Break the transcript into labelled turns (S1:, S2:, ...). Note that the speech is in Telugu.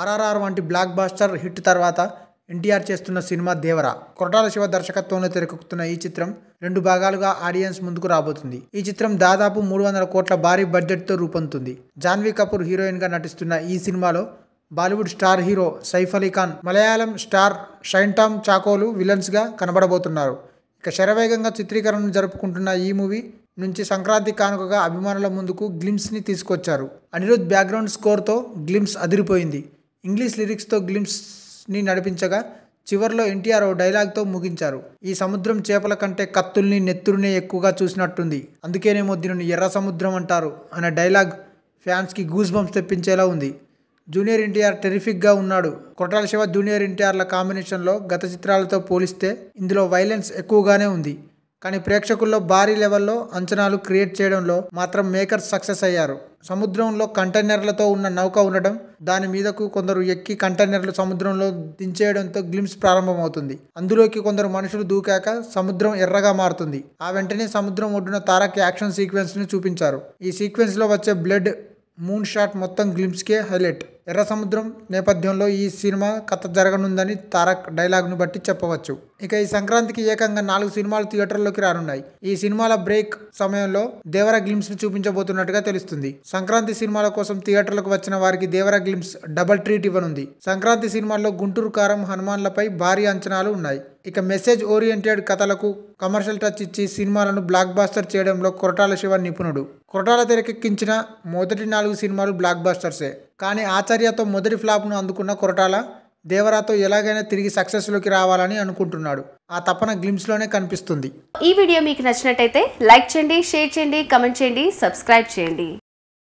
S1: ఆర్ఆర్ఆర్ వంటి బ్లాక్ బాస్టర్ హిట్ తర్వాత ఎన్టీఆర్ చేస్తున్న సినిమా దేవరా కొరటాల శివ దర్శకత్వంలో తెరకెక్కుతున్న ఈ చిత్రం రెండు భాగాలుగా ఆడియన్స్ ముందుకు రాబోతుంది ఈ చిత్రం దాదాపు మూడు వందల కోట్ల భారీ బడ్జెట్తో రూపొందుతుంది జాన్వీ కపూర్ హీరోయిన్గా నటిస్తున్న ఈ సినిమాలో Bollywood star hero Saif Ali Khan Malayalam star Tom చాకోలు విలన్స్గా కనబడబోతున్నారు ఇక శరవేగంగా చిత్రీకరణను జరుపుకుంటున్న ఈ మూవీ నుంచి సంక్రాంతి కానుకగా అభిమానుల ముందుకు గ్లిమ్స్ని తీసుకొచ్చారు అనిరుద్ బ్యాక్గ్రౌండ్ స్కోర్తో గ్లిమ్స్ అదిరిపోయింది ఇంగ్లీష్ లిరిక్స్తో గ్లిమ్స్ని నడిపించగా చివరిలో ఎన్టీఆర్ ఓ డైలాగ్తో ముగించారు ఈ సముద్రం చేపల కంటే కత్తుల్ని నెత్తురునే ఎక్కువగా చూసినట్టుంది అందుకేనేమో దీనిని ఎర్ర సముద్రం అంటారు అనే డైలాగ్ ఫ్యాన్స్కి గూస్ బంప్స్ తెప్పించేలా ఉంది జూనియర్ ఎన్టీఆర్ టెరిఫిక్గా ఉన్నాడు కొట్రాల శివ జూనియర్ ఎన్టీఆర్ల కాంబినేషన్లో గత చిత్రాలతో పోలిస్తే ఇందులో వైలెన్స్ ఎక్కువగానే ఉంది కానీ ప్రేక్షకుల్లో భారీ లెవెల్లో అంచనాలు క్రియేట్ చేయడంలో మాత్రం మేకర్స్ సక్సెస్ అయ్యారు సముద్రంలో కంటైనర్లతో ఉన్న నౌక ఉండడం దాని మీదకు కొందరు ఎక్కి కంటైనర్లు సముద్రంలో దించేయడంతో గ్లిమ్స్ ప్రారంభమవుతుంది అందులోకి కొందరు మనుషులు దూకాక సముద్రం ఎర్రగా మారుతుంది ఆ వెంటనే సముద్రం ఒడ్డున తారక్ యాక్షన్ సీక్వెన్స్ని చూపించారు ఈ సీక్వెన్స్లో వచ్చే బ్లడ్ మూన్ షాట్ మొత్తం గ్లిమ్స్కే హైలైట్ ఎర్ర సముద్రం నేపథ్యంలో ఈ సినిమా కథ జరగనుందని తారక్ డైలాగ్ను బట్టి చెప్పవచ్చు ఇక ఈ సంక్రాంతికి ఏకంగా నాలుగు సినిమాలు థియేటర్లోకి రానున్నాయి ఈ సినిమాల బ్రేక్ సమయంలో దేవర గ్లిమ్స్ ను చూపించబోతున్నట్టుగా తెలుస్తుంది సంక్రాంతి సినిమాల కోసం థియేటర్లకు వచ్చిన వారికి దేవర గ్లిమ్స్ డబుల్ ట్రీట్ ఇవ్వనుంది సంక్రాంతి సినిమాల్లో గుంటూరు కారం హనుమాన్లపై భారీ అంచనాలు ఉన్నాయి ఇక మెసేజ్ ఓరియంటెడ్ కథలకు కమర్షియల్ టచ్ ఇచ్చి సినిమాలను బ్లాక్ బాస్టర్ చేయడంలో కొరటాల శివ నిపుణుడు కొరటాల తెరకెక్కించిన మొదటి నాలుగు సినిమాలు బ్లాక్ బాస్టర్సే కానీ ఆచార్యతో మొదటి ఫ్లాప్ను అందుకున్న కొరటాల దేవరాతో ఎలాగైనా తిరిగి సక్సెస్లోకి రావాలని అనుకుంటున్నాడు ఆ తపన గ్లిమ్స్లోనే కనిపిస్తుంది ఈ వీడియో మీకు నచ్చినట్టయితే లైక్ చేయండి షేర్ చేయండి కమెంట్ చేయండి సబ్స్క్రైబ్ చేయండి